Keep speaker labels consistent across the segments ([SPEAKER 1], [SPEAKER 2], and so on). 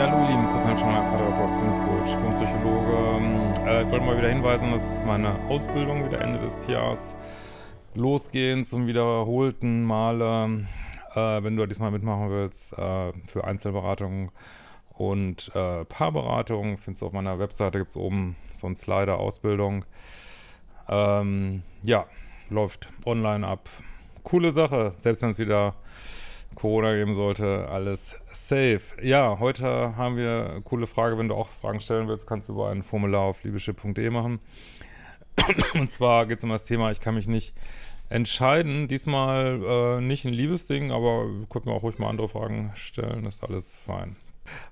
[SPEAKER 1] Ja, hallo, lieben Christian Schneider, Paartherapeut, Beziehungscoach und Psychologe. Ähm, äh, ich wollte mal wieder hinweisen, dass meine Ausbildung wieder Ende des Jahres losgehen zum wiederholten Male. Äh, wenn du diesmal mitmachen willst, äh, für Einzelberatungen und äh, Paarberatungen, findest du auf meiner Webseite, gibt es oben so ein Slider Ausbildung. Ähm, ja, läuft online ab. Coole Sache, selbst wenn es wieder Corona geben sollte, alles safe. Ja, heute haben wir eine coole Frage. Wenn du auch Fragen stellen willst, kannst du über ein Formular auf liebeschip.de machen. Und zwar geht es um das Thema, ich kann mich nicht entscheiden. Diesmal äh, nicht ein Liebesding, aber könnt mir auch ruhig mal andere Fragen stellen. Ist alles fein.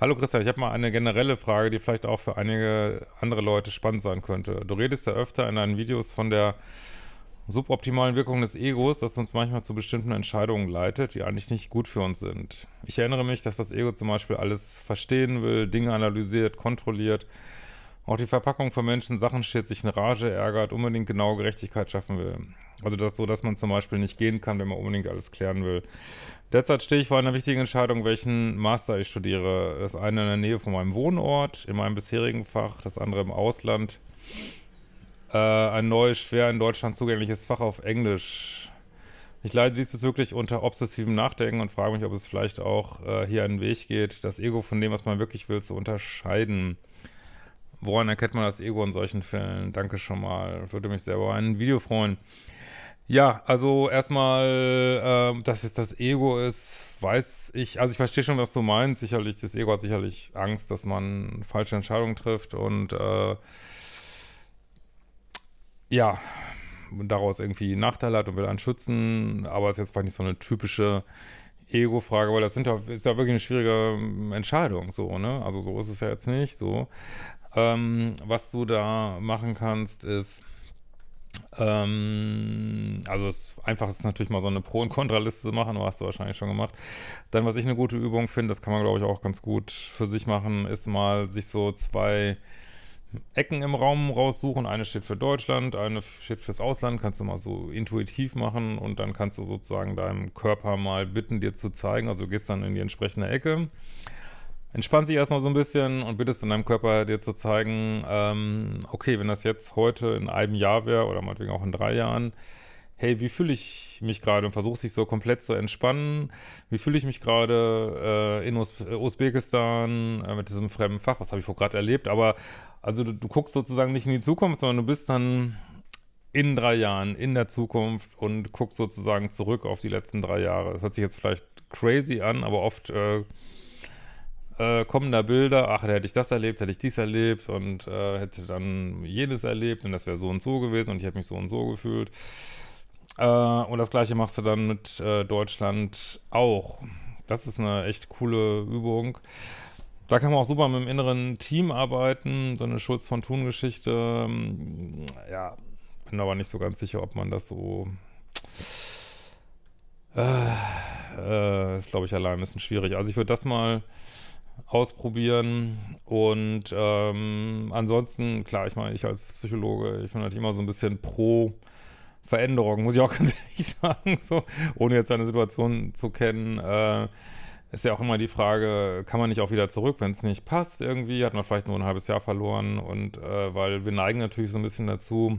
[SPEAKER 1] Hallo Christian, ich habe mal eine generelle Frage, die vielleicht auch für einige andere Leute spannend sein könnte. Du redest ja öfter in deinen Videos von der suboptimalen Wirkung des Egos, das uns manchmal zu bestimmten Entscheidungen leitet, die eigentlich nicht gut für uns sind. Ich erinnere mich, dass das Ego zum Beispiel alles verstehen will, Dinge analysiert, kontrolliert, auch die Verpackung von Menschen, Sachen steht, sich in Rage ärgert, unbedingt genaue Gerechtigkeit schaffen will. Also das so, dass man zum Beispiel nicht gehen kann, wenn man unbedingt alles klären will. Derzeit stehe ich vor einer wichtigen Entscheidung, welchen Master ich studiere. Das eine in der Nähe von meinem Wohnort, in meinem bisherigen Fach, das andere im Ausland äh, ein neues, schwer in Deutschland zugängliches Fach auf Englisch. Ich leide diesbezüglich unter obsessivem Nachdenken und frage mich, ob es vielleicht auch äh, hier einen Weg geht, das Ego von dem, was man wirklich will, zu unterscheiden. Woran erkennt man das Ego in solchen Fällen? Danke schon mal. Würde mich selber über ein Video freuen. Ja, also erstmal, äh, dass jetzt das Ego ist, weiß ich, also ich verstehe schon, was du meinst. Sicherlich, das Ego hat sicherlich Angst, dass man falsche Entscheidungen trifft und äh, ja, daraus irgendwie Nachteil hat und will einen schützen, aber ist jetzt vielleicht nicht so eine typische Ego-Frage, weil das sind ja, ist ja wirklich eine schwierige ähm, Entscheidung, so, ne? Also so ist es ja jetzt nicht, so. Ähm, was du da machen kannst, ist, ähm, also es, einfach ist natürlich mal so eine Pro- und Kontraliste zu machen, aber hast du wahrscheinlich schon gemacht. Dann, was ich eine gute Übung finde, das kann man, glaube ich, auch ganz gut für sich machen, ist mal sich so zwei Ecken im Raum raussuchen. Eine steht für Deutschland, eine steht fürs Ausland. Kannst du mal so intuitiv machen und dann kannst du sozusagen deinem Körper mal bitten, dir zu zeigen. Also du gehst dann in die entsprechende Ecke. entspannst dich erstmal so ein bisschen und bittest in deinem Körper dir zu zeigen, ähm, okay, wenn das jetzt heute in einem Jahr wäre oder meinetwegen auch in drei Jahren, hey, wie fühle ich mich gerade und versuche sich so komplett zu entspannen. Wie fühle ich mich gerade äh, in Us äh, Usbekistan äh, mit diesem fremden Fach? Was habe ich wohl gerade erlebt? Aber also du, du, guckst sozusagen nicht in die Zukunft, sondern du bist dann in drei Jahren in der Zukunft und guckst sozusagen zurück auf die letzten drei Jahre. Das hört sich jetzt vielleicht crazy an, aber oft äh, äh kommen da Bilder, ach, hätte ich das erlebt, hätte ich dies erlebt und äh, hätte dann jenes erlebt und das wäre so und so gewesen und ich hätte mich so und so gefühlt. Äh, und das gleiche machst du dann mit äh, Deutschland auch. Das ist eine echt coole Übung. Da kann man auch super mit dem inneren Team arbeiten, so eine Schulz von Thun-Geschichte. Ähm, ja, bin aber nicht so ganz sicher, ob man das so. Äh, äh ist, glaube ich, allein ein bisschen schwierig. Also ich würde das mal ausprobieren. Und ähm, ansonsten, klar, ich meine, ich als Psychologe, ich bin halt immer so ein bisschen pro Veränderung, muss ich auch ganz ehrlich sagen, so, ohne jetzt seine Situation zu kennen. Äh, ist ja auch immer die Frage, kann man nicht auch wieder zurück, wenn es nicht passt irgendwie, hat man vielleicht nur ein halbes Jahr verloren und äh, weil wir neigen natürlich so ein bisschen dazu,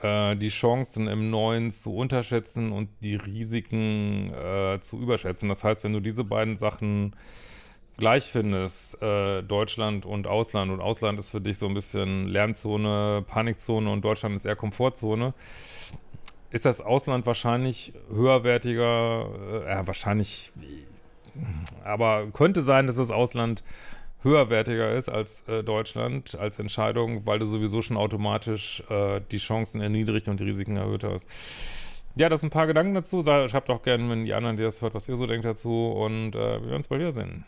[SPEAKER 1] äh, die Chancen im Neuen zu unterschätzen und die Risiken äh, zu überschätzen. Das heißt, wenn du diese beiden Sachen gleich findest, äh, Deutschland und Ausland. Und Ausland ist für dich so ein bisschen Lernzone, Panikzone und Deutschland ist eher Komfortzone. Ist das Ausland wahrscheinlich höherwertiger, äh, wahrscheinlich, aber könnte sein, dass das Ausland höherwertiger ist als äh, Deutschland als Entscheidung, weil du sowieso schon automatisch äh, die Chancen erniedrigt und die Risiken erhöht hast. Ja, das sind ein paar Gedanken dazu. Schreibt auch gerne, wenn die anderen dir das hört, was ihr so denkt dazu. Und äh, wir werden uns bald wiedersehen.